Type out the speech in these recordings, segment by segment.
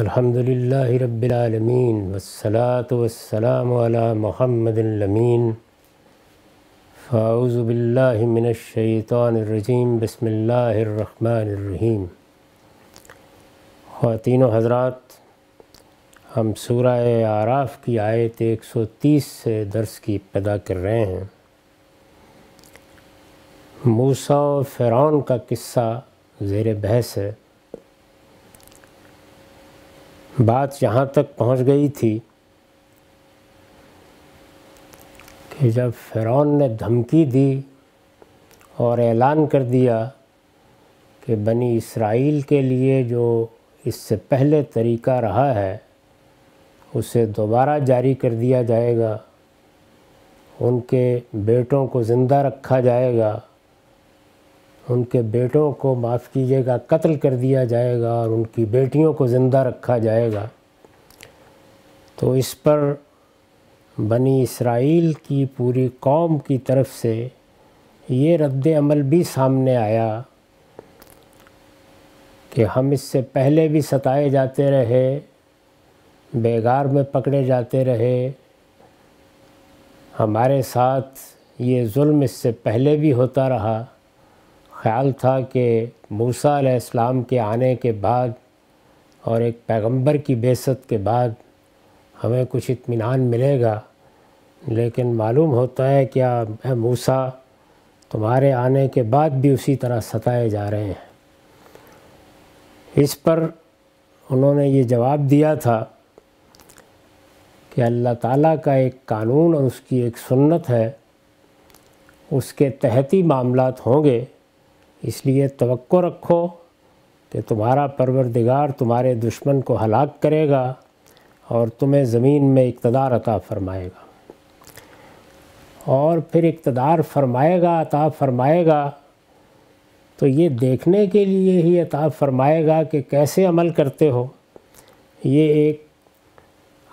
अल्हम्दुलिल्लाहि रब्बिल आलमीन वस्सलातु वस्सलाम अला मुहम्मदिल अमीन फाऊजु बिल्लाहि मिनश शैतानिर रजीम बिस्मिल्लाहिर रहमानिर रहीम खातिन हजरात हम सूरह आराफ़ की आयत 130 से दर्स की पैदा कर रहे हैं मूसा और फ़िरौन का किस्सा ज़ेर बहस है बात यहाँ तक पहुँच गई थी कि जब फ़िरौन ने धमकी दी और ऐलान कर दिया कि बनी इसराइल के लिए जो इससे पहले तरीका रहा है उसे दोबारा जारी कर दिया जाएगा उनके बेटों को ज़िंदा रखा जाएगा उनके बेटों को माफ़ कीजिएगा कत्ल कर दिया जाएगा और उनकी बेटियों को ज़िंदा रखा जाएगा तो इस पर बनी इसराइल की पूरी कौम की तरफ से ये रद्द अमल भी सामने आया कि हम इससे पहले भी सताए जाते रहे बेगार में पकड़े जाते रहे हमारे साथ ये जुल्म इससे पहले भी होता रहा ख्याल था कि मूसा इस्लाम के आने के बाद और एक पैगंबर की बेसत के बाद हमें कुछ इत्मीनान मिलेगा लेकिन मालूम होता है क्या मूसा तुम्हारे आने के बाद भी उसी तरह सताए जा रहे हैं इस पर उन्होंने ये जवाब दिया था कि अल्लाह ताला का एक कानून और उसकी एक सुन्नत है उसके तहती मामलात होंगे इसलिए तो रखो कि तुम्हारा परवरदिगार तुम्हारे दुश्मन को हलाक करेगा और तुम्हें ज़मीन में इकतदार अता फरमाएगा और फिर इकतदार फरमाएगा अता फरमाएगा तो ये देखने के लिए ही अता फरमाएगा कि कैसे अमल करते हो ये एक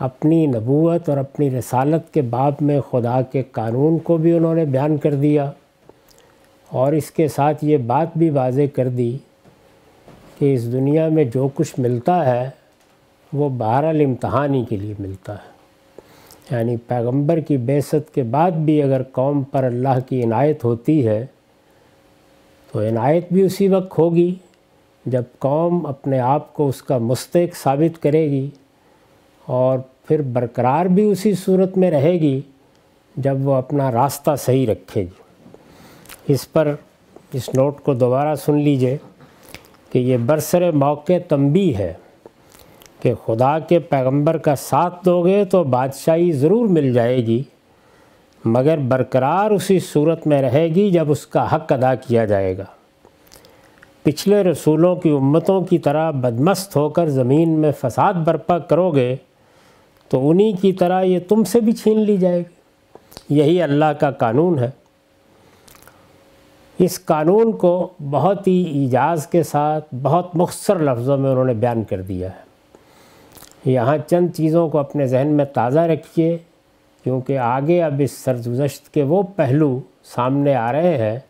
अपनी नबूत और अपनी रसालत के बाब में खुदा के कानून को भी उन्होंने बयान कर दिया और इसके साथ ये बात भी वाजे कर दी कि इस दुनिया में जो कुछ मिलता है वो बहरहाल इम्तहानी के लिए मिलता है यानी पैगंबर की बेसत के बाद भी अगर कौम पर अल्लाह की इनायत होती है तो इनायत भी उसी वक्त होगी जब कौम अपने आप को उसका मुस्तक साबित करेगी और फिर बरकरार भी उसी सूरत में रहेगी जब वो अपना रास्ता सही रखेगी इस पर इस नोट को दोबारा सुन लीजिए कि ये बरसर मौके तंबी है कि खुदा के पैगंबर का साथ दोगे तो बादशाही ज़रूर मिल जाएगी मगर बरकरार उसी सूरत में रहेगी जब उसका हक अदा किया जाएगा पिछले रसूलों की उम्मतों की तरह बदमस्त होकर ज़मीन में फसाद बरपा करोगे तो उन्हीं की तरह ये तुमसे भी छीन ली जाएगी यही अल्लाह का कानून है इस कानून को बहुत ही इजाज के साथ बहुत मुख्तर लफ्ज़ों में उन्होंने बयान कर दिया है यहाँ चंद चीज़ों को अपने जहन में ताज़ा रखिए क्योंकि आगे अब इस सरगुजशत के वो पहलू सामने आ रहे हैं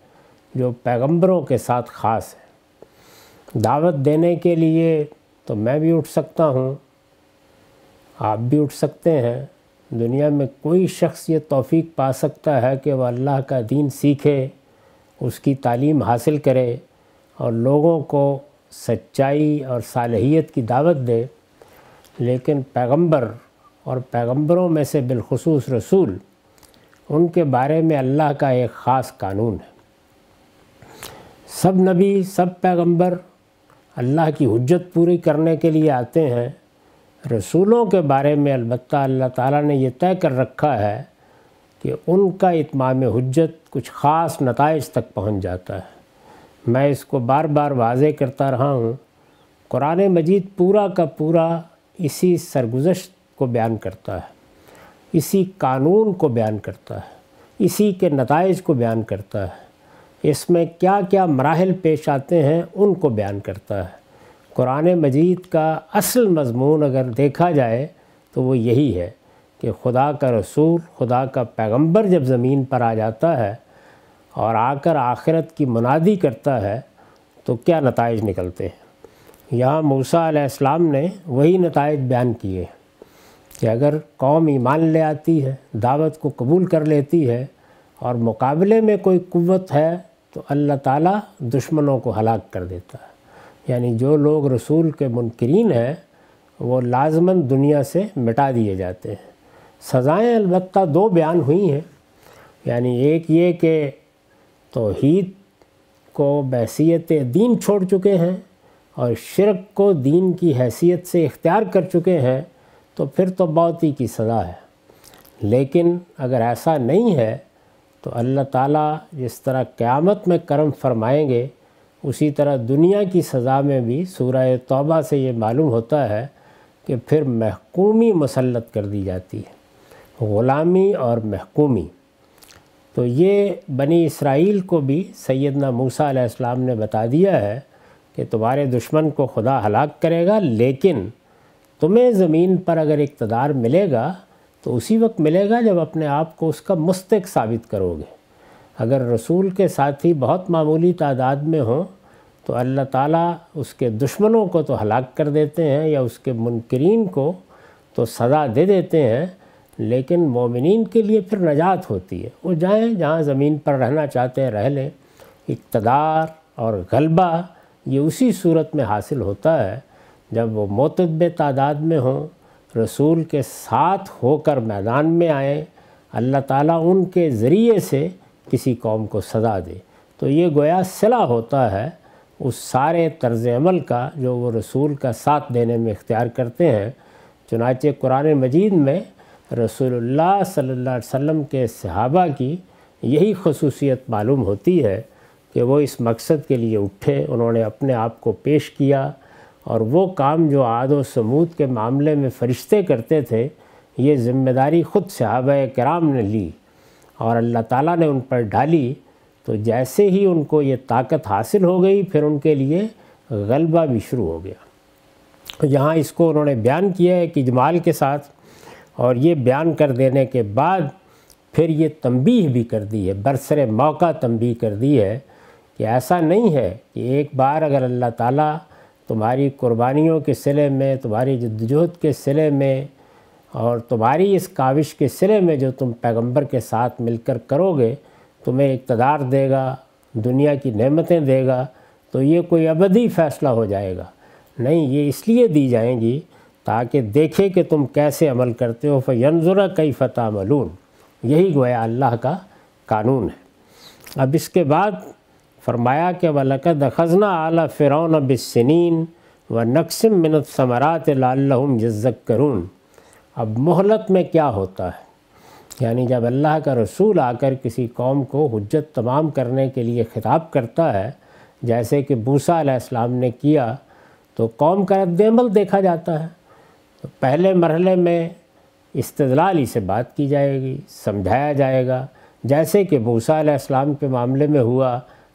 जो पैगंबरों के साथ ख़ास है दावत देने के लिए तो मैं भी उठ सकता हूँ आप भी उठ सकते हैं दुनिया में कोई शख्स ये तौफीक पा सकता है कि वह अल्लाह का दीन सीखे उसकी तालीम हासिल करे और लोगों को सच्चाई और सालहियत की दावत दे लेकिन पैगंबर और पैगंबरों में से बिलखसूस रसूल उनके बारे में अल्लाह का एक ख़ास कानून है सब नबी सब पैगंबर अल्लाह की हजत पूरी करने के लिए आते हैं रसूलों के बारे में अलबत् अल्लाह ताला ने यह तय कर रखा है कि उनका इतमाम हजत कुछ ख़ास नतज तक पहुँच जाता है मैं इसको बार बार वाज करता रहा हूँ कुरान मजीद पूरा का पूरा इसी सरगुजश को बयान करता है इसी कानून को बयान करता है इसी के नतज को बयान करता है इसमें क्या क्या मराहल पेश आते हैं उनको बयान करता है कुरान मजीद का असल मजमून अगर देखा जाए तो वो यही है कि खुदा का रसूल खुदा का पैगंबर जब ज़मीन पर आ जाता है और आकर आखिरत की मुनादी करता है तो क्या नतज निकलते हैं यहाँ मूसा आलाम ने वही नतज बयान किए कि अगर कौम ईमान ले आती है दावत को कबूल कर लेती है और मुकाबले में कोई क़वत है तो अल्लाह ताला दुश्मनों को हलाक कर देता है यानी जो लोग रसूल के मुनकरीन हैं वो लाजमन दुनिया से मिटा दिए जाते हैं सज़ाएँ अलबत् दो बयान हुई हैं यानी एक ये कि तोहद को बैसीत दीन छोड़ चुके हैं और शिरक को दीन की हैसियत से इख्तियार कर चुके हैं तो फिर तो ही की सज़ा है लेकिन अगर ऐसा नहीं है तो अल्लाह ताला जिस तरह क़्यामत में करम फरमाएंगे उसी तरह दुनिया की सज़ा में भी सूरह तौबा से ये मालूम होता है कि फिर महकूमी मसलत कर दी जाती है ग़ुलामी और महकूमी तो ये बनी इसराइल को भी सैदना मूसा इस्लाम ने बता दिया है कि तुम्हारे दुश्मन को खुदा हलाक करेगा लेकिन तुम्हें ज़मीन पर अगर इकतदार मिलेगा तो उसी वक्त मिलेगा जब अपने आप को उसका मुस्तक साबित करोगे अगर रसूल के साथ ही बहुत मामूली तादाद में हों तो अल्लाह ताला उसके दुश्मनों को तो हलाक कर देते हैं या उसके मुनकरीन को तो सज़ा दे देते हैं लेकिन मोमिन के लिए फिर नजात होती है वो जाएँ जहाँ ज़मीन पर रहना चाहते हैं रह लें इकतदार और गलबा ये उसी सूरत में हासिल होता है जब वो मोतब तादाद में हों रसूल के साथ होकर मैदान में आए अल्लाह ताला उनके ज़रिए से किसी कौम को सदा दे तो ये गोया सिला होता है उस सारे तर्ज अमल का जो वो रसूल का साथ देने में इख्तियार करते हैं चुनाचे कुरान मजीद में रसोल्ला सल्ला वसम के सहाबा की यही खसूसियत मालूम होती है कि वो इस मकसद के लिए उठे उन्होंने अपने आप को पेश किया और वो काम जो आद समूद के मामले में फ़रिश्ते करते थे ये ज़िम्मेदारी ख़ुद सहाब कराम ने ली और अल्लाह ताला ने उन पर डाली तो जैसे ही उनको ये ताकत हासिल हो गई फिर उनके लिए गलबा भी शुरू हो गया तो यहाँ इसको उन्होंने बयान किया है कि जमाल के साथ और ये बयान कर देने के बाद फिर ये तंबीह भी कर दी है बरसर मौका तंबीह कर दी है कि ऐसा नहीं है कि एक बार अगर अल्लाह ताला तुम्हारी कुर्बानियों के सिले में तुम्हारी जद्दोजहद के सिले में और तुम्हारी इस काविश के सिरे में जो तुम पैगंबर के साथ मिलकर करोगे तुम्हें इकतदार देगा दुनिया की नेमतें देगा तो ये कोई अबदी फ़ैसला हो जाएगा नहीं ये इसलिए दी जाएंगी ताकि देखे कि तुम कैसे अमल करते हो फ़ैनज़ुर कई फ़तः मलून यही गोया अल्लाह का कानून है अब इसके बाद फरमाया कि वलकद खजना आला फ़िरौन बिसनिन व नक्सम मिनत समरात लाम यज़क करून अब मोहलत में क्या होता है यानी जब अल्लाह का रसूल आकर किसी कौम को हजत तमाम करने के लिए ख़िताब करता है जैसे कि बूसा इस्लाम ने किया तो कौम का रद्दमल देखा जाता है तो पहले मरहले में इस्तलाली से बात की जाएगी समझाया जाएगा जैसे कि मूसा इस्लाम के मामले में हुआ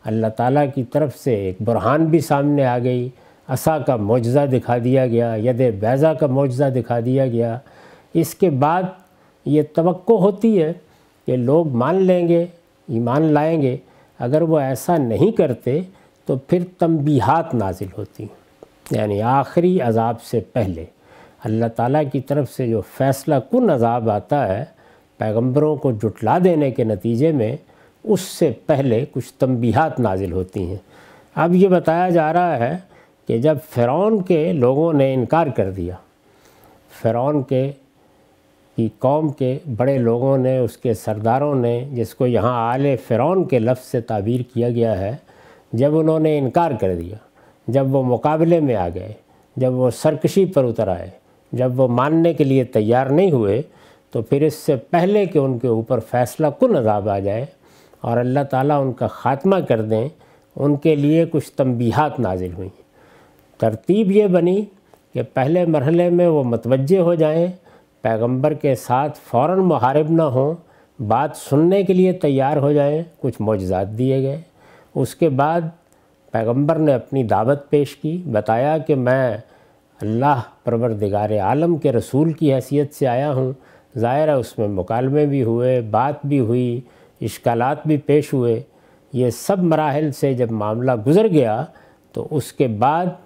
अल्लाह ताला की तरफ से एक बुरहान भी सामने आ गई असा का मुजज़ा दिखा दिया गया यद बैज़ा का मुजज़ा दिखा दिया गया इसके बाद ये तो होती है कि लोग मान लेंगे ईमान लाएंगे अगर वो ऐसा नहीं करते तो फिर तमबीहात नाजिल होती यानी आखिरी अजाब से पहले अल्लाह ताला की तरफ से जो फ़ैसला कन अजाब आता है पैगम्बरों को जुटला देने के नतीजे में उससे पहले कुछ तंबीहात नाजिल होती हैं अब ये बताया जा रहा है कि जब फ़िरौन के लोगों ने इनकार कर दिया फ़िरौन के की कौम के बड़े लोगों ने उसके सरदारों ने जिसको यहाँ आले फ़िरौन के लफ्ज़ से ताबीर किया गया है जब उन्होंने इनकार कर दिया जब वो मुकाबले में आ गए जब वो सरकशी पर उतर आए जब वो मानने के लिए तैयार नहीं हुए तो फिर इससे पहले कि उनके ऊपर फैसला कुल अदाब आ जाए और अल्लाह ताला उनका ख़ात्मा कर दें उनके लिए कुछ तंबीहात नाजिल हुई तरतीब ये बनी कि पहले मरहले में वो मतवजे हो जाएं पैगंबर के साथ फ़ौर मुहारब ना हों बात सुनने के लिए तैयार हो जाएं कुछ मुआजात दिए गए उसके बाद पैगंबर ने अपनी दावत पेश की बताया कि मैं अल्लाह परवरदिगार आलम के रसूल की हैसियत से आया हूँ ज़ाहिर है उसमें मुकालमे भी हुए बात भी हुई इश्कालात भी पेश हुए ये सब मराहल से जब मामला गुज़र गया तो उसके बाद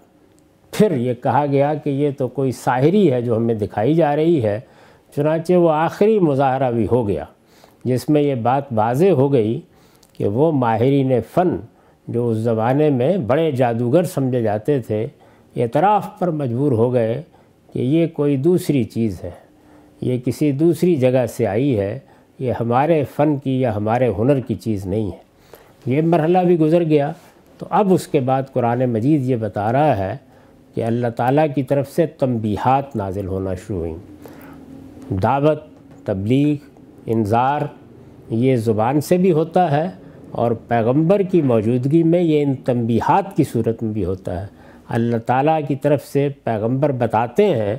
फिर ये कहा गया कि ये तो कोई साहरी है जो हमें दिखाई जा रही है चुनाचे वो आखिरी मुजाहरा भी हो गया जिसमें ये बात वाज हो गई कि वो माहरीन फ़न जो उस ज़माने में बड़े जादूगर समझे जाते थे एतराफ़ पर मजबूर हो गए कि ये कोई दूसरी चीज़ है ये किसी दूसरी जगह से आई है ये हमारे फ़न की या हमारे हुनर की चीज़ नहीं है ये मरहला भी गुज़र गया तो अब उसके बाद कुरान मजीद ये बता रहा है कि अल्लाह ताला की तरफ से तंबीहात नाजिल होना शुरू हुई दावत तबलीग इंजार ये ज़ुबान से भी होता है और पैगम्बर की मौजूदगी में ये इन तंबीहात की सूरत में भी होता है अल्लाह ताला की तरफ से पैगंबर बताते हैं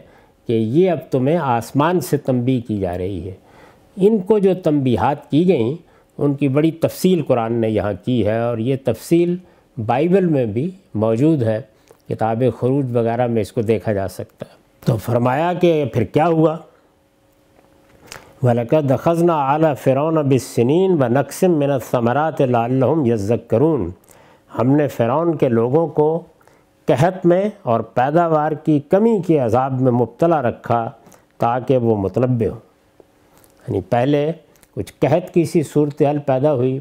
कि ये अब तुम्हें आसमान से तंबी की जा रही है इनको जो तंबीहात की गई उनकी बड़ी तफसील कुरान ने यहाँ की है और ये तफसील बाइबल में भी मौजूद है किताब खरूज वगैरह में इसको देखा जा सकता है तो फरमाया कि फिर क्या हुआ वलकद दखजना आला फ़िरौन बिसनिन व नक्सम मिनत समरात लाम यज़क्रून हमने फ़िरौन के लोगों को कहत में और पैदावार की कमी के अजाब में मुबतला रखा ताकि वो मतलब हों यानी पहले कुछ कहत की सी सूरत हाल पैदा हुई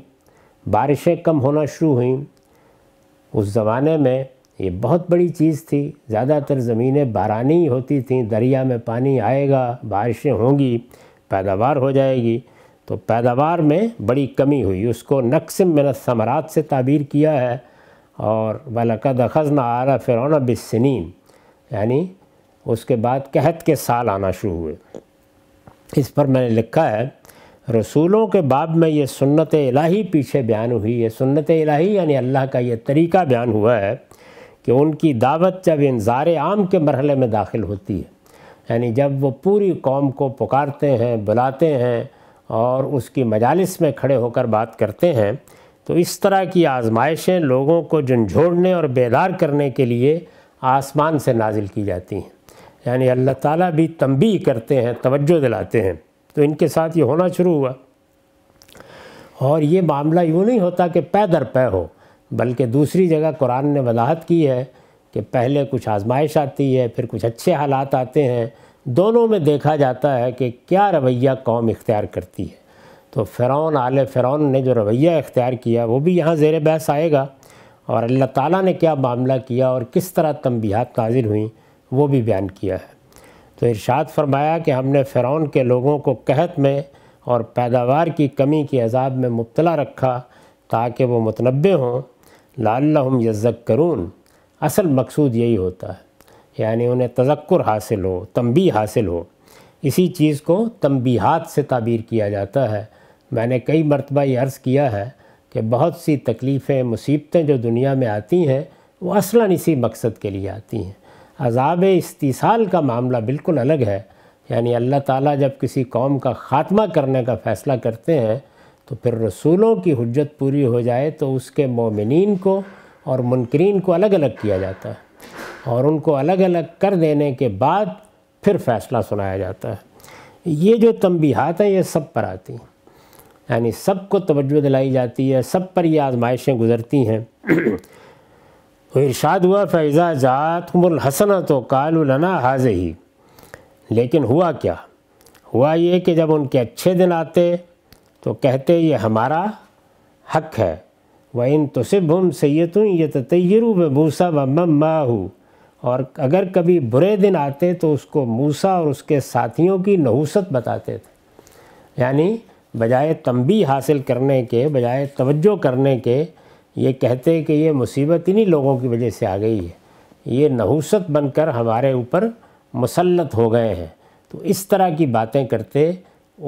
बारिशें कम होना शुरू हुई उस ज़माने में ये बहुत बड़ी चीज़ थी ज़्यादातर ज़मीनें बारानी होती थीं दरिया में पानी आएगा बारिशें होंगी पैदावार हो जाएगी तो पैदावार में बड़ी कमी हुई उसको नक्सम मिनत समरात से ताबीर किया है और वलकद खजन आरा फ़िर बिसनीन यानी उसके बाद कहत के साल आना शुरू हुए इस पर मैंने लिखा है रसूलों के बाब में ये सुन्नत इलाही पीछे बयान हुई है सुन्नत इलाही यानी अल्लाह का ये तरीका बयान हुआ है कि उनकी दावत जब इंजार आम के मरहले में दाखिल होती है यानी जब वो पूरी कौम को पुकारते हैं बुलाते हैं और उसकी मजालस में खड़े होकर बात करते हैं तो इस तरह की आजमाइशें लोगों को झुंझोड़ने और बेदार करने के लिए आसमान से नाजिल की जाती हैं यानी अल्लाह ताला भी तंबी करते हैं तवज्जो दिलाते हैं तो इनके साथ ये होना शुरू हुआ और ये मामला यूँ नहीं होता कि पै दर पै हो बल्कि दूसरी जगह कुरान ने वजाहत की है कि पहले कुछ आजमाइश आती है फिर कुछ अच्छे हालात आते हैं दोनों में देखा जाता है कि क्या रवैया कौम इख्तियार करती है तो फ़िरौन आल फ़िरौन ने जो रवैया इख्तियार किया वो भी यहाँ ज़ेर बहस आएगा और अल्लाह ताला ने क्या मामला किया और किस तरह तंबीहात नाजिल हुई वो भी बयान किया है तो इरशाद फरमाया कि हमने फ़िरौन के लोगों को कहत में और पैदावार की कमी के अजाब में मुबला रखा ताकि वो मतनबे हों लाम यज़क करून असल मकसूद यही होता है यानी उन्हें तजक्र हासिल हो तंबी हासिल हो इसी चीज़ को तंबीहात से ताबीर किया जाता है मैंने कई मरतबा ये अर्ज़ किया है कि बहुत सी तकलीफ़ें मुसीबतें जो दुनिया में आती हैं वो असला इसी मकसद के लिए आती हैं अजाब इस्तीसाल का मामला बिल्कुल अलग है यानी अल्लाह ताला जब किसी कौम का ख़ात्मा करने का फ़ैसला करते हैं तो फिर रसूलों की हजत पूरी हो जाए तो उसके मोमिन को और मुनकरीन को अलग अलग किया जाता है और उनको अलग अलग कर देने के बाद फिर फ़ैसला सुनाया जाता है ये जो तंबीहात हैं ये सब पर आती हैं यानी को तोज्जो दिलाई जाती है सब पर ये आजमाइशें गुजरती हैं तो इर्शाद हुआ फ़ैज़ा ज़ात हसन तो कालना हाज ही लेकिन हुआ क्या हुआ ये कि जब उनके अच्छे दिन आते तो कहते ये हमारा हक है व इन तो सैत हूँ ये तैरू में मूसा व मम्मा हूँ और अगर कभी बुरे दिन आते तो उसको मूसा और उसके साथियों की नहूसत बताते थे यानी बजाय तंबी हासिल करने के बजाय तवज्जो करने के ये कहते कि ये मुसीबत इन्हीं लोगों की वजह से आ गई है ये नहूसत बनकर हमारे ऊपर मुसलत हो गए हैं तो इस तरह की बातें करते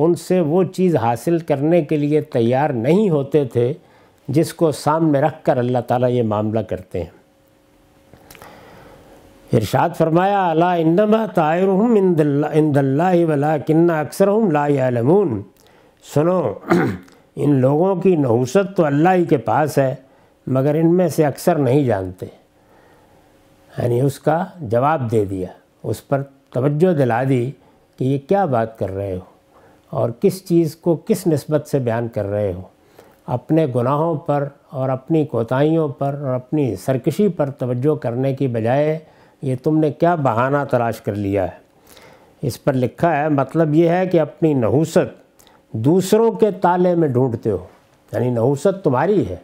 उनसे वो चीज़ हासिल करने के लिए तैयार नहीं होते थे जिसको सामने रख कर अल्लाह ताला ये मामला करते हैं इरशाद फरमाया अला इनमा तायरहम इंदल्ला वला किन्ना अक्सर ला यालमून सुनो इन लोगों की नहुसत तो अल्लाह ही के पास है मगर इनमें से अक्सर नहीं जानते यानी उसका जवाब दे दिया उस पर तवज्जो दिला दी कि ये क्या बात कर रहे हो और किस चीज़ को किस नस्बत से बयान कर रहे हो अपने गुनाहों पर और अपनी कोताहियों पर और अपनी सरकशी पर तवज्जो करने की बजाय ये तुमने क्या बहाना तलाश कर लिया है इस पर लिखा है मतलब ये है कि अपनी नहूसत दूसरों के ताले में ढूंढते हो यानी नहुसत तुम्हारी है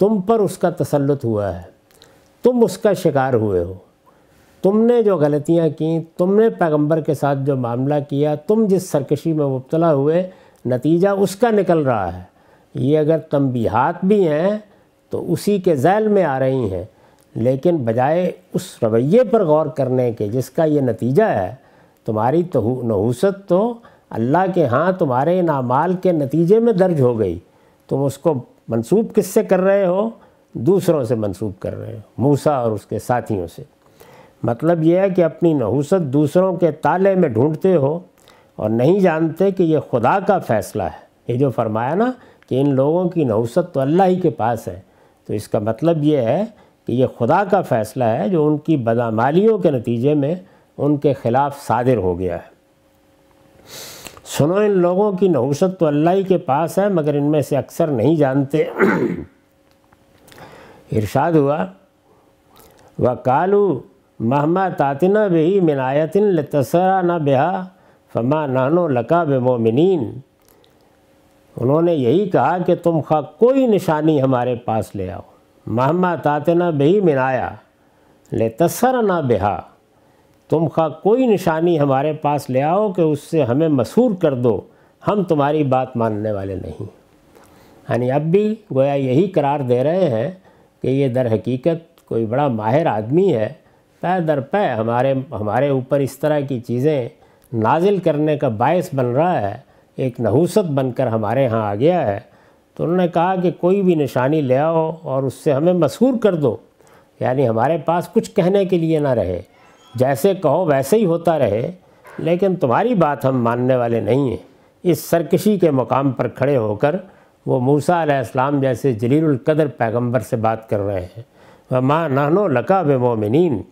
तुम पर उसका तसल्लुत हुआ है तुम उसका शिकार हुए हो तुमने जो गलतियाँ की तुमने पैगंबर के साथ जो मामला किया तुम जिस सरकशी में मुबतला हुए नतीजा उसका निकल रहा है ये अगर तंबीहात भी हैं तो उसी के जैल में आ रही हैं लेकिन बजाय उस रवैये पर गौर करने के जिसका ये नतीजा है तुम्हारी तो नहूसत तो अल्लाह के हाँ तुम्हारे इन अमाल के नतीजे में दर्ज हो गई तुम उसको मनसूब किससे कर रहे हो दूसरों से मनसूब कर रहे हो मूसा और उसके साथियों से मतलब यह है कि अपनी नहूसत दूसरों के ताले में ढूंढते हो और नहीं जानते कि यह खुदा का फ़ैसला है ये जो फरमाया ना कि इन लोगों की नहूसत तो अल्लाह ही के पास है तो इसका मतलब ये है कि यह खुदा का फ़ैसला है जो उनकी बदामालियों के नतीजे में उनके ख़िलाफ़ सादिर हो गया है सुनो इन लोगों की नहुसत तो अल्लाह ही के पास है मगर इनमें से अक्सर नहीं जानते इरशाद हुआ व कालू महमा तातना बेही मिनायतिन लतसरा ना बेहा फमा नानो लका बेमोमिन उन्होंने यही कहा कि तुम खा कोई निशानी हमारे पास ले आओ महमा तातना बेही मिनाया ले तसर ना बेहा तुम खा कोई निशानी हमारे पास ले आओ कि उससे हमें मसूर कर दो हम तुम्हारी बात मानने वाले नहीं यानी अब भी गोया यही करार दे रहे हैं कि ये दर हकीकत कोई बड़ा माहिर आदमी है पै दर पै हमारे हमारे ऊपर इस तरह की चीज़ें नाजिल करने का बायस बन रहा है एक नहूसत बनकर हमारे यहाँ आ गया है तो उन्होंने कहा कि कोई भी निशानी ले आओ और उससे हमें मसूर कर दो यानी हमारे पास कुछ कहने के लिए ना रहे जैसे कहो वैसे ही होता रहे लेकिन तुम्हारी बात हम मानने वाले नहीं हैं इस सरकशी के मकाम पर खड़े होकर वो मूसा अलैहिस्सलाम जैसे कदर पैगंबर से बात कर रहे हैं वह माँ नानो लका बेमोमिन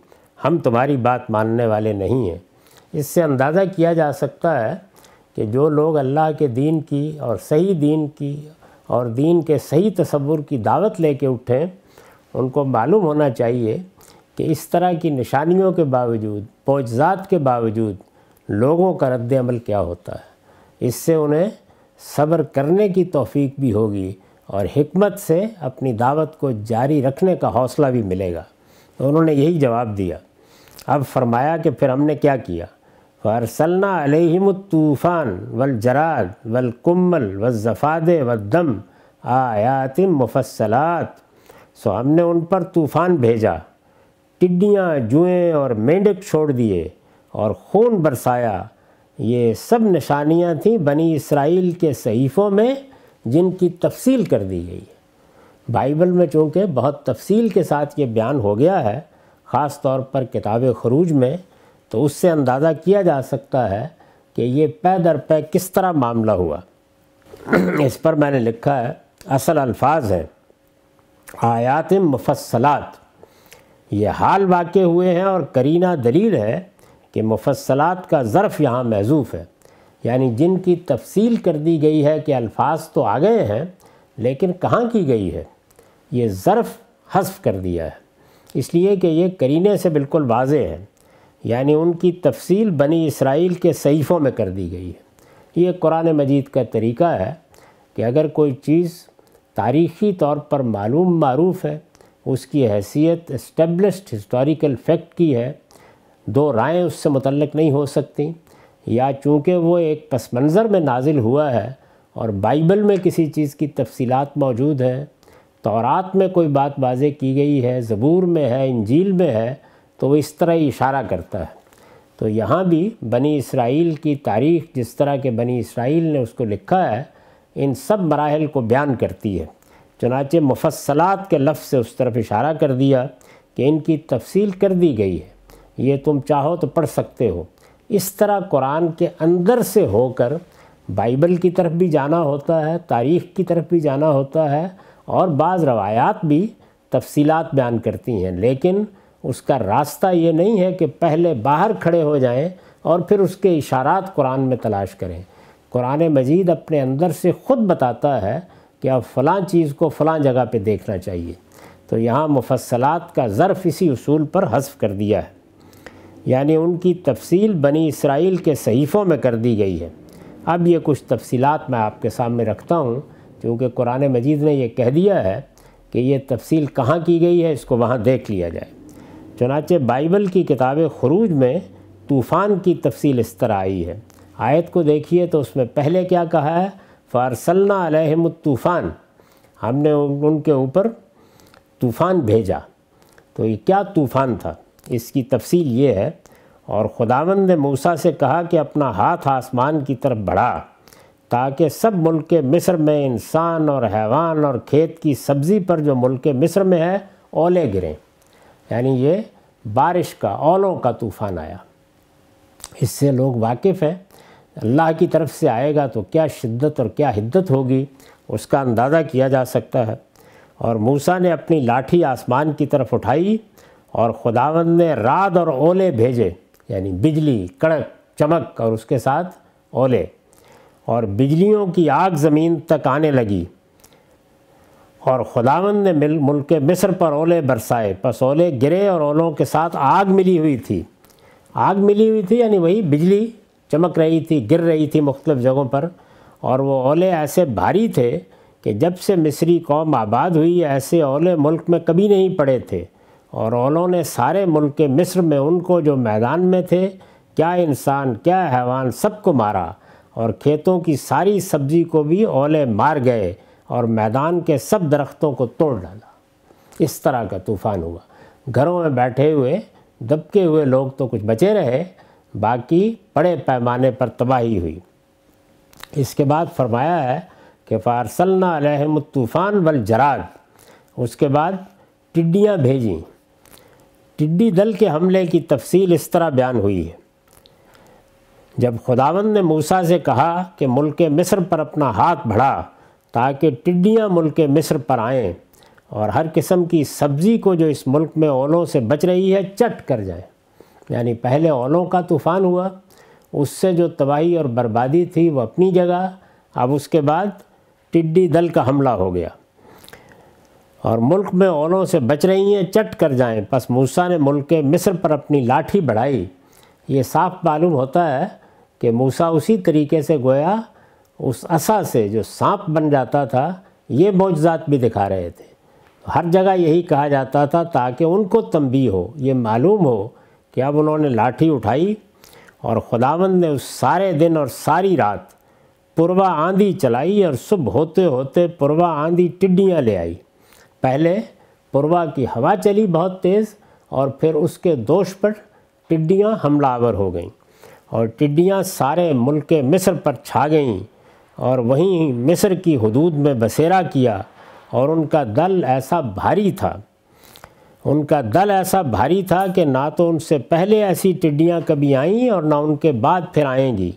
हम तुम्हारी बात मानने वाले नहीं हैं इससे अंदाज़ा किया जा सकता है कि जो लोग अल्लाह के दीन की और सही दीन की और दीन के सही तस्वुर की दावत लेके उठें उनको मालूम होना चाहिए कि इस तरह की निशानियों के बावजूद पौजात के बावजूद लोगों का रद्द अमल क्या होता है इससे उन्हें सब्र करने की तौफीक भी होगी और हमत से अपनी दावत को जारी रखने का हौसला भी मिलेगा तो उन्होंने यही जवाब दिया अब फरमाया कि फिर हमने क्या किया फ़रसलना अलहमतूफ़ान वल जराद वल कुमल व जफ़ाद व दम आयातिम मुफसलात सो हमने उन पर तूफ़ान भेजा टिड्डियाँ जुएँ और मेंढक छोड़ दिए और खून बरसाया ये सब निशानियाँ थीं बनी इसराइल के सहीफ़ों में जिनकी तफसील कर दी गई है बाइबल में चूँकि बहुत तफसील के साथ ये बयान हो गया है ख़ास तौर पर किताब खरूज में तो उससे अंदाज़ा किया जा सकता है कि ये पै दर पै किस तरह मामला हुआ इस पर मैंने लिखा है असल अल्फाज हैं आयात मुफसलात ये हाल वाक़ हुए हैं और करीना दलील है कि मुफसलात का ज़रफ़ यहाँ महजूफ़ है यानी जिनकी तफसील कर दी गई है कि अल्फाज तो आ गए हैं लेकिन कहाँ की गई है ये ज़र्फ़ हसफ़ कर दिया है इसलिए कि ये करीने से बिल्कुल वाज है यानि उनकी तफसील बनी इसराइल के सईफ़ों में कर दी गई है ये कुरान मजीद का तरीका है कि अगर कोई चीज़ तारीख़ी तौर पर मालूम मरूफ़ है उसकी हैसियत इस्टेब्लिश्ड हिस्टोरिकल फैक्ट की है दो राय उससे मतलब नहीं हो सकती या चूँकि वो एक पस मंज़र में नाजिल हुआ है और बाइबल में किसी चीज़ की तफसीलात मौजूद हैं तौरात में कोई बात बाजे की गई है ज़बूर में है इंजील में है तो वो इस तरह इशारा करता है तो यहाँ भी बनी इसराइल की तारीख़ जिस तरह के बनी इसराइल ने उसको लिखा है इन सब मराहल को बयान करती है चनाचे मुफसलात के लफ्ज़ से उस तरफ इशारा कर दिया कि इनकी तफसील कर दी गई है ये तुम चाहो तो पढ़ सकते हो इस तरह कुरान के अंदर से होकर बाइबल की तरफ भी जाना होता है तारीख़ की तरफ भी जाना होता है और बाज़ रवायात भी तफसीलात बयान करती हैं लेकिन उसका रास्ता ये नहीं है कि पहले बाहर खड़े हो जाएँ और फिर उसके इशारात कुरान में तलाश करें कुरान मजीद अपने अंदर से ख़ुद बताता है कि आप फ़लाँ चीज़ को फ़लाँ जगह पे देखना चाहिए तो यहाँ मुफसलात का ज़र्फ़ इसी असूल पर हसफ़ कर दिया है यानी उनकी तफसील बनी इसराइल के सहीफ़ों में कर दी गई है अब ये कुछ तफसीत मैं आपके सामने रखता हूँ क्योंकि कुरान मजीद ने यह कह दिया है कि ये तफसील कहाँ की गई है इसको वहाँ देख लिया जाए चनाचे बाइबल की किताब खरूज में तूफ़ान की तफसील इस तरह आई है आयत को देखिए तो उसमें पहले क्या कहा है फ़ारसलना तूफ़ान हमने उनके ऊपर तूफ़ान भेजा तो ये क्या तूफ़ान था इसकी तफसील ये है और खुदावंद ने मूसा से कहा कि अपना हाथ आसमान की तरफ बढ़ा ताकि सब मुल्क मिस्र में इंसान और हैवान और खेत की सब्ज़ी पर जो मुल्क मिस्र में है ओले गिरें यानी ये बारिश का ओलों का तूफ़ान आया इससे लोग वाकिफ़ हैं अल्लाह की तरफ से आएगा तो क्या शिद्दत और क्या हिद्दत होगी उसका अंदाज़ा किया जा सकता है और मूसा ने अपनी लाठी आसमान की तरफ उठाई और खुदावन ने रात और ओले भेजे यानी बिजली कड़क चमक और उसके साथ ओले और बिजलियों की आग ज़मीन तक आने लगी और खुदावन ने मिल मुल्क मिस्र पर ओले बरसाए बस ओले गिरे और ओलों के साथ आग मिली हुई थी आग मिली हुई थी यानी वही बिजली चमक रही थी गिर रही थी मुख्तु जगहों पर और वो ओले ऐसे भारी थे कि जब से मिस्री कौम आबाद हुई ऐसे ओले मुल्क में कभी नहीं पड़े थे और ओलों ने सारे मुल्क के मिस्र में उनको जो मैदान में थे क्या इंसान क्या हैवान सबको मारा और खेतों की सारी सब्जी को भी ओले मार गए और मैदान के सब दरख्तों को तोड़ डाला इस तरह का तूफ़ान हुआ घरों में बैठे हुए दबके हुए लोग तो कुछ बचे रहे बाकी बड़े पैमाने पर तबाही हुई इसके बाद फरमाया है कि फ़ारसलना तूफ़ान बल जराद उसके बाद टिड्डियाँ भेजीं टिड्डी दल के हमले की तफसील इस तरह बयान हुई है जब खुदावंद ने मूसा से कहा कि मुल्क मिस्र पर अपना हाथ बढ़ा ताकि टिड्डियाँ मुल्क मिस्र पर आएँ और हर किस्म की सब्ज़ी को जो इस मुल्क में ओलों से बच रही है चट कर जाए यानी पहले ओलों का तूफ़ान हुआ उससे जो तबाही और बर्बादी थी वो अपनी जगह अब उसके बाद टिड्डी दल का हमला हो गया और मुल्क में ओलों से बच रही हैं चट कर जाएं बस मूसा ने मुल्क के मिस्र पर अपनी लाठी बढ़ाई ये साफ मालूम होता है कि मूसा उसी तरीके से गोया उस असा से जो सांप बन जाता था ये मौजात भी दिखा रहे थे हर जगह यही कहा जाता था ताकि उनको तंबी हो ये मालूम हो कि अब उन्होंने लाठी उठाई और खुदावंद ने उस सारे दिन और सारी रात पुरवा आंधी चलाई और सुबह होते होते पुरवा आंधी टिड्डियाँ ले आई पहले पुरवा की हवा चली बहुत तेज़ और फिर उसके दोष पर टिड्डियाँ हमलावर हो गईं और टिड्डियाँ सारे मुल्क मिस्र पर छा गईं और वहीं मिस्र की हदूद में बसेरा किया और उनका दल ऐसा भारी था उनका दल ऐसा भारी था कि ना तो उनसे पहले ऐसी टिड्डियाँ कभी आईं और ना उनके बाद फिर आएंगी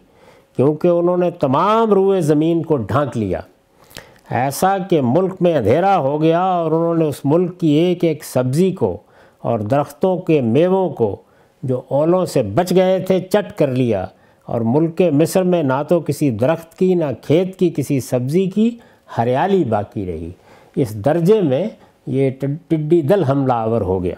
क्योंकि उन्होंने तमाम रुए ज़मीन को ढांक लिया ऐसा कि मुल्क में अंधेरा हो गया और उन्होंने उस मुल्क की एक एक सब्ज़ी को और दरख्तों के मेवों को जो ओलों से बच गए थे चट कर लिया और मुल्क के मिस्र में ना तो किसी दरख्त की ना खेत की किसी सब्ज़ी की हरियाली बाकी रही इस दर्जे में ये टिड्डी दल हमलावर हो गया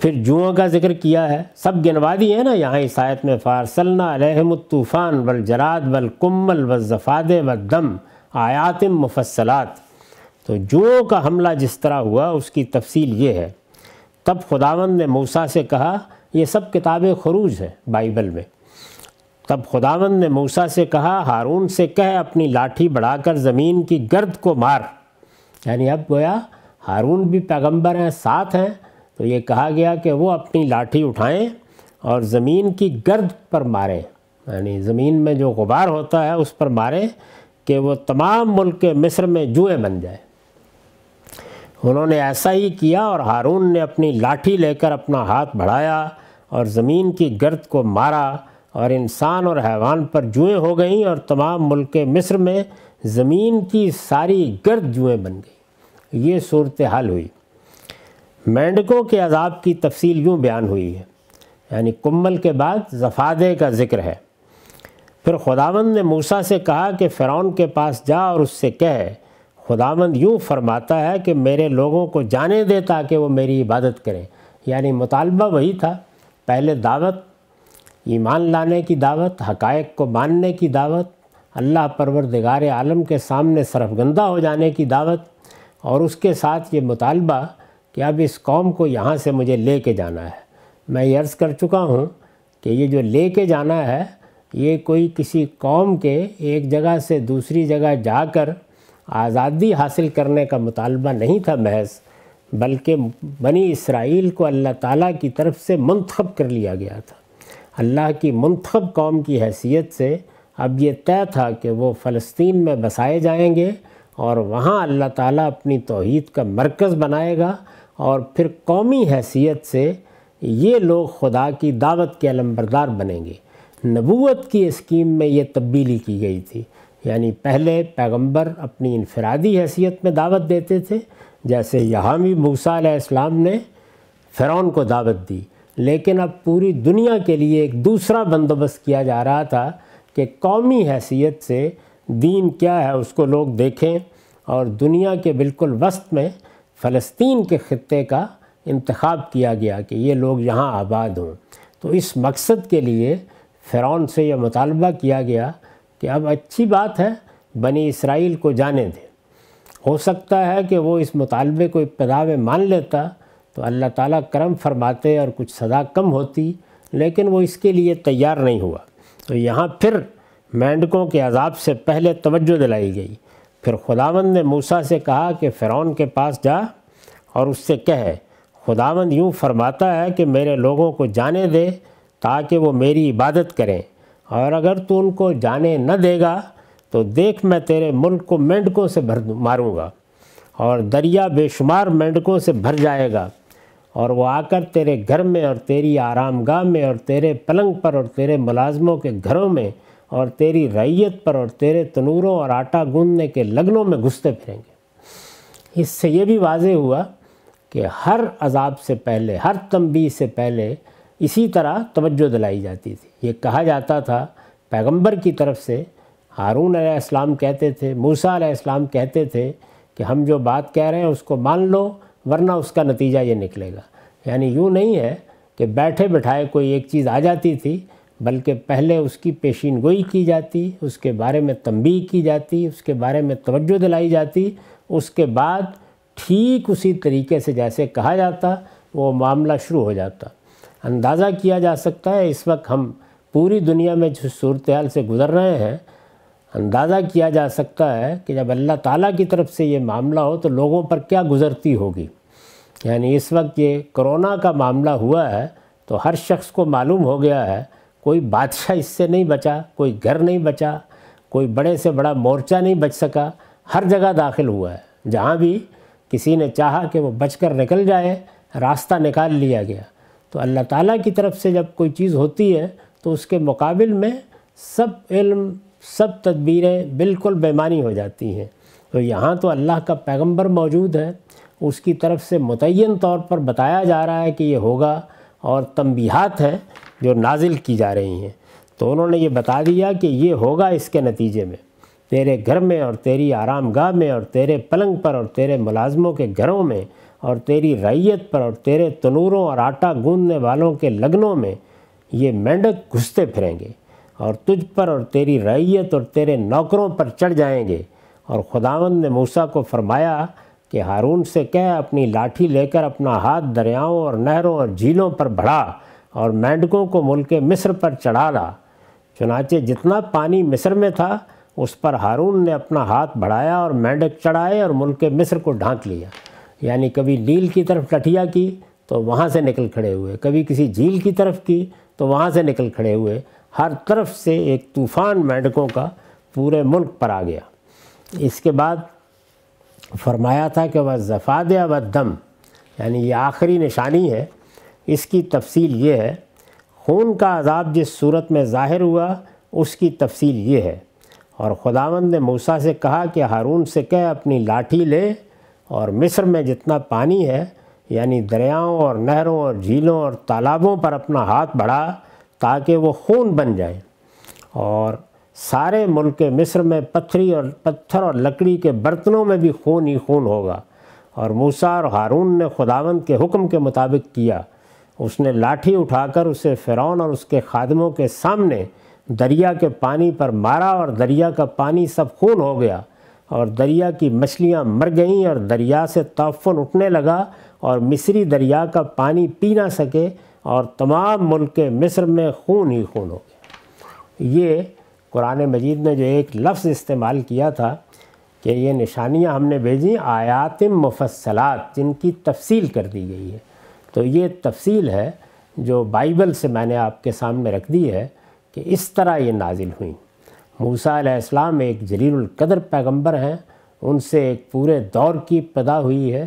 फिर जुओं का जिक्र किया है सब गिनवा दिए ना यहाँ इसायत में फ़ारसलना तूफ़ान वल जराद वल कुम्मल व जफ़ाद व दम आयातम मुफसलात तो जुओं का हमला जिस तरह हुआ उसकी तफसील ये है तब खुदावंद ने मूसा से कहा ये सब किताबें खरूज हैं बाइबल में तब खुदावंद ने मूसा से कहा हारून से कह अपनी लाठी बढ़ाकर ज़मीन की गर्द को मार यानी अब गोया हारून भी पैगंबर हैं साथ हैं तो ये कहा गया कि वो अपनी लाठी उठाएं और ज़मीन की गर्द पर मारें यानी ज़मीन में जो गुबार होता है उस पर मारें कि वो तमाम मुल्क मिस्र में जुए बन जाए उन्होंने ऐसा ही किया और हारून ने अपनी लाठी लेकर अपना हाथ बढ़ाया और ज़मीन की गर्द को मारा और इंसान और हैवान पर जुएँ हो गईं और तमाम मुल्क मिस्र में ज़मीन की सारी गर्द जुएँ बन गई ये सूरत हाल हुई मेंढकों के अजाब की तफसील यूँ बयान हुई है यानी कुम्बल के बाद जफादे का ज़िक्र है फिर खुदावंद ने मूसा से कहा कि फ़िरौन के पास जा और उससे कहे खुदावंद यूँ फरमाता है कि मेरे लोगों को जाने दे ताकि वो मेरी इबादत करें यानि मुतालबा वही था पहले दावत ईमान लाने की दावत हकायक को मानने की दावत अल्लाह परवरदिगार आलम के सामने सरफगंदा हो जाने की दावत और उसके साथ ये मुतालबा कि अब इस कौम को यहाँ से मुझे ले के जाना है मैं ये अर्ज़ कर चुका हूँ कि ये जो ले के जाना है ये कोई किसी कौम के एक जगह से दूसरी जगह जाकर आज़ादी हासिल करने का मुतालबा नहीं था महज बल्कि बनी इसराइल को अल्लाह ताला की तरफ से मंतखब कर लिया गया था अल्लाह की मंतखब कौम की हैसियत से अब ये तय था कि वो फ़लस्तीन में बसाए जाएंगे और वहाँ अल्लाह ताला अपनी तोहद का मरकज़ बनाएगा और फिर कौमी हैसियत से ये लोग खुदा की दावत के अलमबरदार बनेंगे नबूत की स्कीम में ये तब्दीली की गई थी यानी पहले पैगंबर अपनी इनफरादी हैसियत में दावत देते थे जैसे यहाँ भी मूसा इस्लाम ने फ़िरौन को दावत दी लेकिन अब पूरी दुनिया के लिए एक दूसरा बंदोबस्त किया जा रहा था कि कौमी हैसियत से दीन क्या है उसको लोग देखें और दुनिया के बिल्कुल वस्त में फ़लस्तीन के ख़त्े का इंतखब किया गया कि ये लोग यहाँ आबाद हों तो इस मकसद के लिए फ़िरौन से यह मुतालबा किया गया कि अब अच्छी बात है बनी इसराइल को जाने दें हो सकता है कि वो इस मुतालबे को इब्तदा में मान लेता तो अल्लाह ताला करम फरमाते और कुछ सज़ा कम होती लेकिन वो इसके लिए तैयार नहीं हुआ तो यहाँ फिर मेंढकों के अजाब से पहले तवज्जो दिलाई गई फिर खुदावंद ने मूसा से कहा कि फ़िरौन के पास जा और उससे कह खुदावंद यूँ फरमाता है कि मेरे लोगों को जाने दे ताकि वो मेरी इबादत करें और अगर तू उनको जाने न देगा तो देख मैं तेरे मुल्क को मेंढकों से भर मारूँगा और दरिया बेशुमार मेंढकों से भर जाएगा और वो आकर तेरे घर में और तेरी आरामगाह में और तेरे पलंग पर और तेरे मुलाजमों के घरों में और तेरी रैयत पर और तेरे तनूरों और आटा गूंदने के लगनों में घुसते फिरेंगे इससे ये भी वाज हुआ कि हर अजाब से पहले हर तंबी से पहले इसी तरह तवज्जो दिलाई जाती थी ये कहा जाता था पैगंबर की तरफ से हारून अलैहिस्सलाम कहते थे मूसा अलैहिस्सलाम कहते थे कि हम जो बात कह रहे हैं उसको मान लो वरना उसका नतीजा ये निकलेगा यानी यूँ नहीं है कि बैठे बैठाए कोई एक चीज़ आ जाती थी बल्कि पहले उसकी पेशीन गोई की जाती उसके बारे में तंबी की जाती उसके बारे में तवज्जो दिलाई जाती उसके बाद ठीक उसी तरीके से जैसे कहा जाता वो मामला शुरू हो जाता अंदाज़ा किया जा सकता है इस वक्त हम पूरी दुनिया में जिस सूरत हाल से गुज़र रहे हैं अंदाज़ा किया जा सकता है कि जब अल्लाह ताला की तरफ से ये मामला हो तो लोगों पर क्या गुज़रती होगी यानी इस वक्त ये कोरोना का मामला हुआ है तो हर शख्स को मालूम हो गया है कोई बादशाह इससे नहीं बचा कोई घर नहीं बचा कोई बड़े से बड़ा मोर्चा नहीं बच सका हर जगह दाखिल हुआ है जहाँ भी किसी ने चाहा कि वो बचकर निकल जाए रास्ता निकाल लिया गया तो अल्लाह ताला की तरफ से जब कोई चीज़ होती है तो उसके मुकाबिल में सब इल्म सब तदबीरें बिल्कुल बेमानी हो जाती हैं तो यहाँ तो अल्लाह का पैगंबर मौजूद है उसकी तरफ से मुतन तौर पर बताया जा रहा है कि ये होगा और तंबीहात हैं जो नाजिल की जा रही हैं तो उन्होंने ये बता दिया कि ये होगा इसके नतीजे में तेरे घर में और तेरी आराम गाह में और तेरे पलंग पर और तेरे मुलाजमों के घरों में और तेरी रैयत पर और तेरे तनूरों और आटा गूंदने वालों के लगनों में ये मेंढक घुसते फिरेंगे और तुझ पर और तेरी रैयत और तेरे नौकरों पर चढ़ जाएंगे और खुदावंद ने मूसा को फरमाया कि हारून से कह अपनी लाठी लेकर अपना हाथ दरियाओं और नहरों और झीलों पर बढ़ा और मेंढकों को मुल्क मिस्र पर चढ़ा ला चुनाचे जितना पानी मिस्र में था उस पर हारून ने अपना हाथ बढ़ाया और मेंढक चढ़ाए और मुल्क मिस्र को ढांक लिया यानी कभी नील की तरफ टठिया की तो वहाँ से निकल खड़े हुए कभी किसी झील की तरफ की तो वहाँ से निकल खड़े हुए हर तरफ से एक तूफ़ान मेंढकों का पूरे मुल्क पर आ गया इसके बाद फरमाया था कि वह जफाद व दम यानी ये आखिरी निशानी है इसकी तफसील ये है खून का अजाब जिस सूरत में ज़ाहिर हुआ उसकी तफसील ये है और खुदावंद ने मूसा से कहा कि हारून से कह अपनी लाठी ले और मिस्र में जितना पानी है यानी दरियाओं और नहरों और झीलों और तालाबों पर अपना हाथ बढ़ा ताकि वो खून बन जाए और सारे मुल्क के मिस्र में पत्थरी और पत्थर और लकड़ी के बर्तनों में भी खून ही खून होगा और मूसा और हारून ने खुदावंद के हुक्म के मुताबिक किया उसने लाठी उठाकर उसे फ़िरौन और उसके खादमों के सामने दरिया के पानी पर मारा और दरिया का पानी सब खून हो गया और दरिया की मछलियाँ मर गईं और दरिया से तफन उठने लगा और मिस्री दरिया का पानी पी ना सके और तमाम मुल्क के मिस्र में खून ही खून हो गया ये कुरान मजीद ने जो एक लफ्ज़ इस्तेमाल किया था कि ये निशानियाँ हमने भेजी आयातम मुफसलात जिनकी तफसील कर दी गई है तो ये तफसील है जो बाइबल से मैंने आपके सामने रख दी है कि इस तरह ये नाजिल हुई मूसा इस्लाम एक जलीलकदर पैगंबर हैं उनसे एक पूरे दौर की पैदा हुई है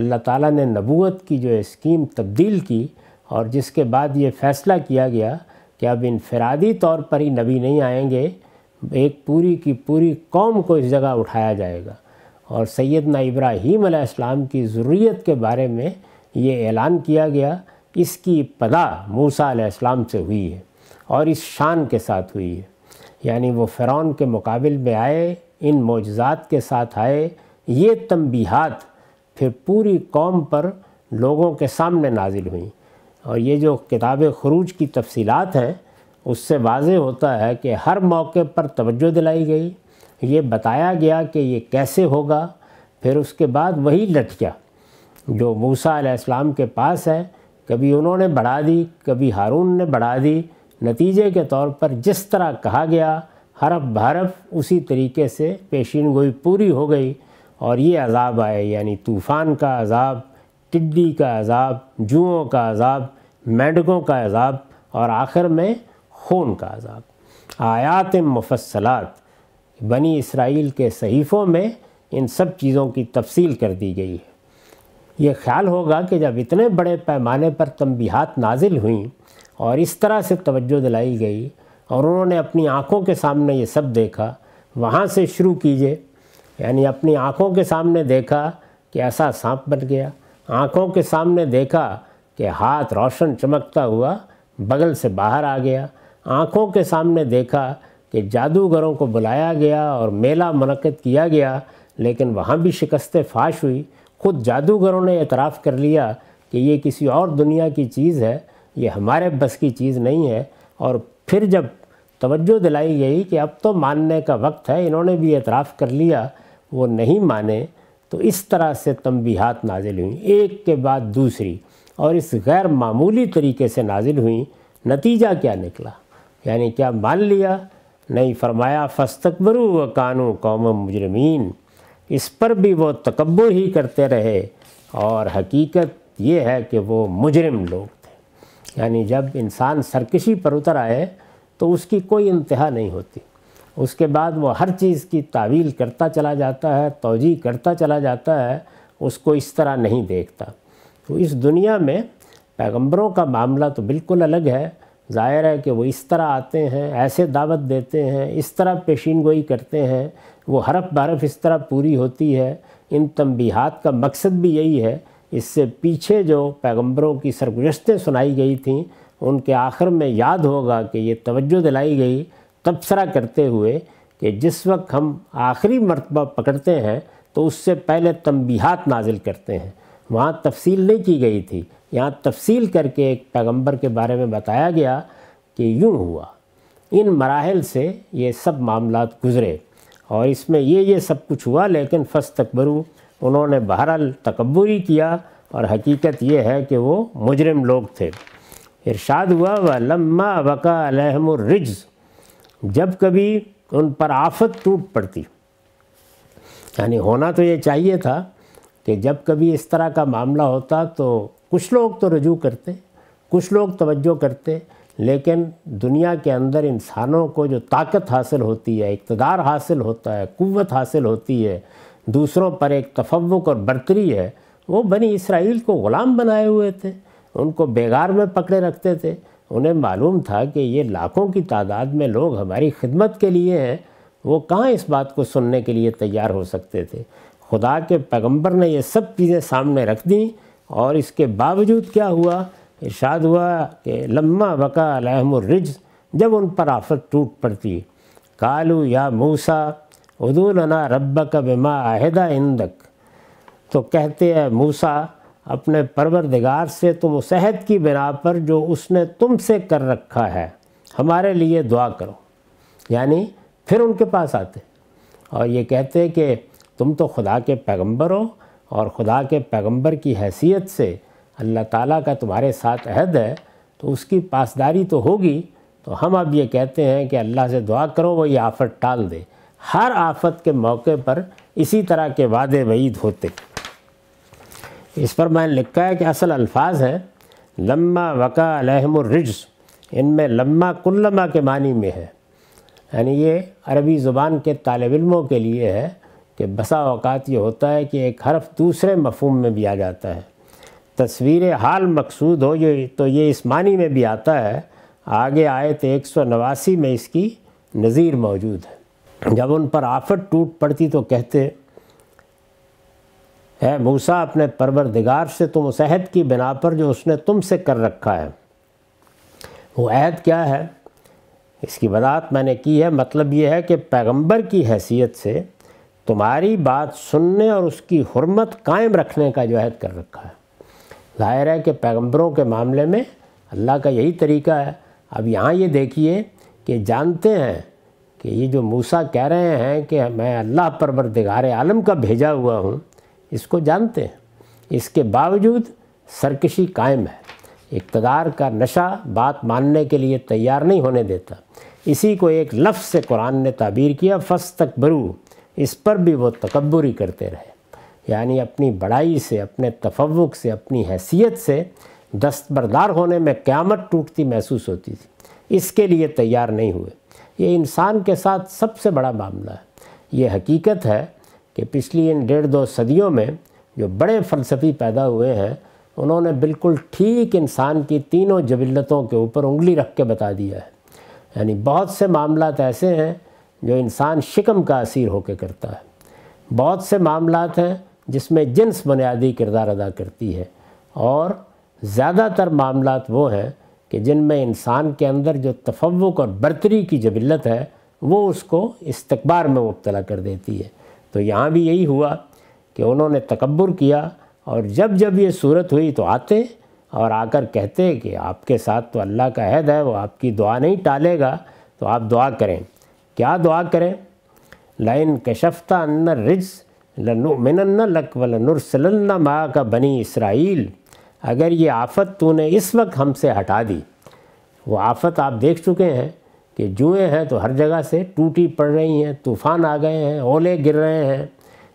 अल्लाह ताला ने नबूत की जो स्कीम तब्दील की और जिसके बाद ये फ़ैसला किया गया कि अब इनफरादी तौर पर ही नबी नहीं आएंगे एक पूरी की पूरी कौम को इस जगह उठाया जाएगा और सैदना इब्राहीम की ज़रूरीत के बारे में ये ऐलान किया गया इसकी पदा मूसा आलाम से हुई है और इस शान के साथ हुई है यानी वो फ़िरौन के मुकाबल में आए इन मौजात के साथ आए ये तंबीहात फिर पूरी कौम पर लोगों के सामने नाजिल हुई और ये जो किताब खरूज की तफसीलात हैं उससे वाज होता है कि हर मौके पर तवज्जो दिलाई गई ये बताया गया कि ये कैसे होगा फिर उसके बाद वही लटका जो मूसा आलाम के पास है कभी उन्होंने बढ़ा दी कभी हारून ने बढ़ा दी नतीजे के तौर पर जिस तरह कहा गया हरफ भरफ उसी तरीके से पेशीन गोई पूरी हो गई और ये अजाब आए यानी तूफ़ान का अजाब टिड्डी का अजाब जुओं का अजाब मेंढकों का अजाब और आखिर में खून का अजाब आयात मुफसलात बनी इसराइल के सहीफ़ों में इन सब चीज़ों की तफसील कर दी गई है ये ख्याल होगा कि जब इतने बड़े पैमाने पर तंबीहात नाजिल हुई और इस तरह से तवज्जो दिलाई गई और उन्होंने अपनी आँखों के सामने ये सब देखा वहाँ से शुरू कीजिए यानी अपनी आँखों के सामने देखा कि ऐसा सांप बन गया आँखों के सामने देखा कि हाथ रोशन चमकता हुआ बगल से बाहर आ गया आँखों के सामने देखा कि जादूगरों को बुलाया गया और मेला मनक़द किया गया लेकिन वहाँ भी शिकस्त फाश हुई खुद जादूगरों ने एतराफ़ कर लिया कि ये किसी और दुनिया की चीज़ है ये हमारे बस की चीज़ नहीं है और फिर जब तवज्जो दिलाई गई कि अब तो मानने का वक्त है इन्होंने भी एतराफ़ कर लिया वो नहीं माने तो इस तरह से तंबीहात नाजिल हुई एक के बाद दूसरी और इस गैर मामूली तरीके से नाजिल हुई नतीजा क्या निकला यानी क्या मान लिया नहीं फरमाया फस्तकबरू व कानू कौम मुजरमीन इस पर भी वो तकबर ही करते रहे और हकीकत ये है कि वो मुजरम लोग थे यानी जब इंसान सरकशी पर उतर आए तो उसकी कोई इंतहा नहीं होती उसके बाद वो हर चीज़ की तावील करता चला जाता है तोजी करता चला जाता है उसको इस तरह नहीं देखता तो इस दुनिया में पैगंबरों का मामला तो बिल्कुल अलग है ज़ाहिर है कि वो इस तरह आते हैं ऐसे दावत देते हैं इस तरह पेशीन गोई करते हैं वो हरफ बरफ इस तरह पूरी होती है इन तंबीहात का मकसद भी यही है इससे पीछे जो पैगंबरों की सरगुजस्तें सुनाई गई थीं उनके आखिर में याद होगा कि ये तवज्जो दिलाई गई तबसरा करते हुए कि जिस वक्त हम आखिरी मरतबा पकड़ते हैं तो उससे पहले तंबीहात नाजिल करते हैं वहाँ तफसील नहीं की गई थी यहाँ तफसील करके एक पैगंबर के बारे में बताया गया कि यूँ हुआ इन मराहल से ये सब मामला गुज़रे और इसमें ये ये सब कुछ हुआ लेकिन फस तकबरू उन्होंने बहरहाल तकबरी किया और हकीकत ये है कि वो मुजरम लोग थे इरशाद हुआ व लम्मा वका अलहमरिज जब कभी उन पर आफत टूट पड़ती यानी होना तो ये चाहिए था कि जब कभी इस तरह का मामला होता तो कुछ लोग तो रजू करते कुछ लोग तवज्जो करते लेकिन दुनिया के अंदर इंसानों को जो ताकत हासिल होती है इकतदार हासिल होता है कुत हासिल होती है दूसरों पर एक तफवक और बरतरी है वो बनी इसराइल को ग़ुलाम बनाए हुए थे उनको बेगार में पकड़े रखते थे उन्हें मालूम था कि ये लाखों की तादाद में लोग हमारी खिदमत के लिए हैं वो कहाँ इस बात को सुनने के लिए तैयार हो सकते थे खुदा के पैगंबर ने ये सब चीज़ें सामने रख दी और इसके बावजूद क्या हुआ इर्शाद हुआ कि लम्मा बका अलहमरिज जब उन पर आफत टूट पड़ती कालू या मूसा उदूलना रब का बिमा आहदा इंदक तो कहते हैं मूसा अपने परवरदिगार से तुम उस अहद की बिना पर जो उसने तुमसे कर रखा है हमारे लिए दुआ करो यानी फिर उनके पास आते और ये कहते कि तुम तो खुदा के पैगंबर हो और खुदा के पैगंबर की हैसियत से अल्लाह ताला का तुम्हारे साथ अहद है तो उसकी पासदारी तो होगी तो हम अब ये कहते हैं कि अल्लाह से दुआ करो वो ये आफत टाल दे हर आफत के मौके पर इसी तरह के वादे वईद होते इस पर मैंने लिखा है कि असल अल्फाज हैं लम्मा वक़ा इन इनमें लम्मा कुल्लमा के मानी में है यानी ये अरबी ज़ुबान के तालब इलमों के लिए है कि बसा अवकात ये होता है कि एक हर्फ दूसरे मफहम में भी आ जाता है तस्वीर हाल मकसूद हो ये तो ये इस मानी में भी आता है आगे आए तो एक सौ नवासी में इसकी नज़ीर मौजूद है जब उन पर आफत टूट पड़ती तो कहते है मूसा अपने परवरदिगार से तुम उस अहद की बिना पर जो उसने तुम से कर रखा है वो अहद क्या है इसकी वजाहत मैंने की है मतलब ये है कि पैगम्बर की हैसियत से तुम्हारी बात सुनने और उसकी हरमत कायम रखने का जो अहद कर रखा है ज़ाहिर है कि पैगम्बरों के मामले में अल्लाह का यही तरीका है अब यहाँ ये देखिए कि जानते हैं कि ये जो मूसा कह रहे हैं कि मैं अल्लाह परवरदिगार आलम का भेजा हुआ हूँ इसको जानते हैं इसके बावजूद सरकशी कायम है इकतदार का नशा बात मानने के लिए तैयार नहीं होने देता इसी को एक लफ्ज़ से कुरान ने ताबीर किया फस तक बरू इस पर भी वो तकबरी करते रहे यानी अपनी बड़ाई से अपने तफवक से अपनी हैसियत से दस्तबरदार होने में क़्यामत टूटती महसूस होती थी इसके लिए तैयार नहीं हुए ये इंसान के साथ सबसे बड़ा मामला है ये हकीकत है कि पिछली इन डेढ़ दो सदियों में जो बड़े फ़लसफ़ी पैदा हुए हैं उन्होंने बिल्कुल ठीक इंसान की तीनों जबिलतों के ऊपर उंगली रख के बता दिया है यानी बहुत से मामला ऐसे हैं जो इंसान शिकम का असीर होकर करता है बहुत से मामला हैं जिसमें जिन्स बुनियादी किरदार अदा करती है और ज़्यादातर मामला वो हैं कि जिनमें इंसान के अंदर जो तफवक और बरतरी की जबिलत है वो उसको इस्तबार में मुबतला कर देती है तो यहाँ भी यही हुआ कि उन्होंने तकबर किया और जब जब ये सूरत हुई तो आते और आकर कहते कि आपके साथ तो अल्लाह का अहद है वो आपकी दुआ नहीं टालेगा तो आप दुआ करें क्या दुआ करें लाइन कशफ्ता अन्ना रिज लनुमिनन्ना लक माँ का बनी इसराइल अगर ये आफत तूने इस वक्त हमसे हटा दी वो आफत आप देख चुके हैं कि जुएँ हैं तो हर जगह से टूटी पड़ रही हैं तूफ़ान आ गए हैं ओले गिर रहे हैं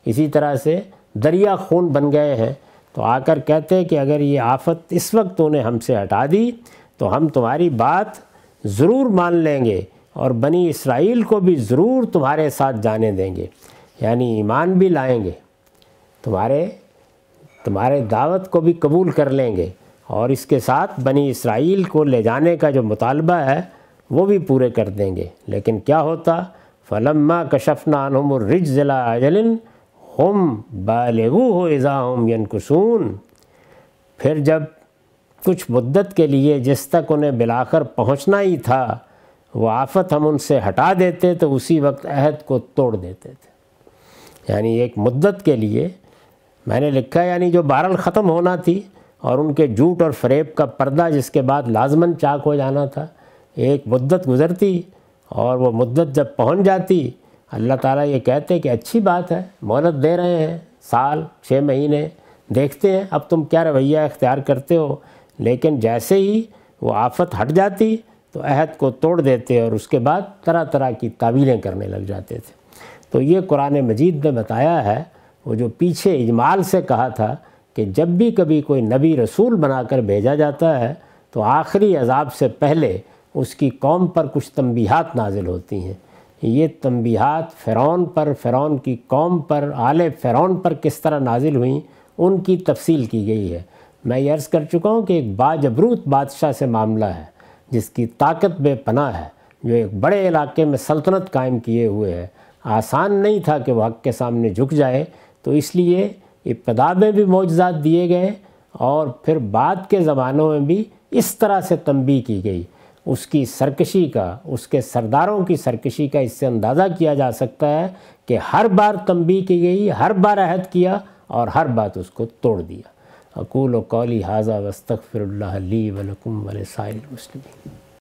इसी तरह से दरिया खून बन गए हैं तो आकर कहते हैं कि अगर ये आफत इस वक्त तूने हमसे हटा दी तो हम तुम्हारी बात ज़रूर मान लेंगे और बनी इसराइल को भी ज़रूर तुम्हारे साथ जाने देंगे यानी ईमान भी लाएंगे तुम्हारे तुम्हारे दावत को भी कबूल कर लेंगे और इसके साथ बनी इसराइल को ले जाने का जो मुतालबा है वो भी पूरे कर देंगे लेकिन क्या होता फलम्मा कशफना रिज ज़िला अजलिन हम बालगू हो इज़ा हम यनकसून फिर जब कुछ मुद्दत के लिए जिस तक उन्हें बिलाकर पहुंचना ही था वो आफत हम उनसे हटा देते तो उसी वक्त अहद को तोड़ देते थे यानी एक मुद्दत के लिए मैंने लिखा यानी जो बारल ख़त्म होना थी और उनके झूठ और फरेब का पर्दा जिसके बाद लाजमन चाक हो जाना था एक मुद्दत गुज़रती और वो मुद्दत जब पहुंच जाती अल्लाह ताला ये कहते कि अच्छी बात है मोहलत दे रहे हैं साल छः महीने देखते हैं अब तुम क्या रवैया अख्तियार करते हो लेकिन जैसे ही वो आफत हट जाती तो अहद को तोड़ देते और उसके बाद तरह तरह की तावीलें करने लग जाते थे तो ये कुरान मजीद ने बताया है वो जो पीछे इजमाल से कहा था कि जब भी कभी कोई नबी रसूल बनाकर भेजा जाता है तो आखिरी अजाब से पहले उसकी कौम पर कुछ तंबीहात नाजिल होती हैं ये तंबीहात फ़िरौन पर फ़िरौन की कौम पर आले फ़िरौन पर किस तरह नाजिल हुई उनकी तफसील की गई है मैं ये अर्ज़ कर चुका हूँ कि एक बाजबरूत बादशाह से मामला है जिसकी ताकत बेपना है जो एक बड़े इलाके में सल्तनत कायम किए हुए है आसान नहीं था कि वह हक के सामने झुक जाए तो इसलिए इब्तदा में भी मौजात दिए गए और फिर बाद के ज़मानों में भी इस तरह से तंबी की गई उसकी सरकशी का उसके सरदारों की सरकशी का इससे अंदाज़ा किया जा सकता है कि हर बार तंबी की गई हर बार अहद किया और हर बात उसको तोड़ दिया अकूल कौली हाजा वस्तफ़िर ली वलकुम वसाइल मुस्लिम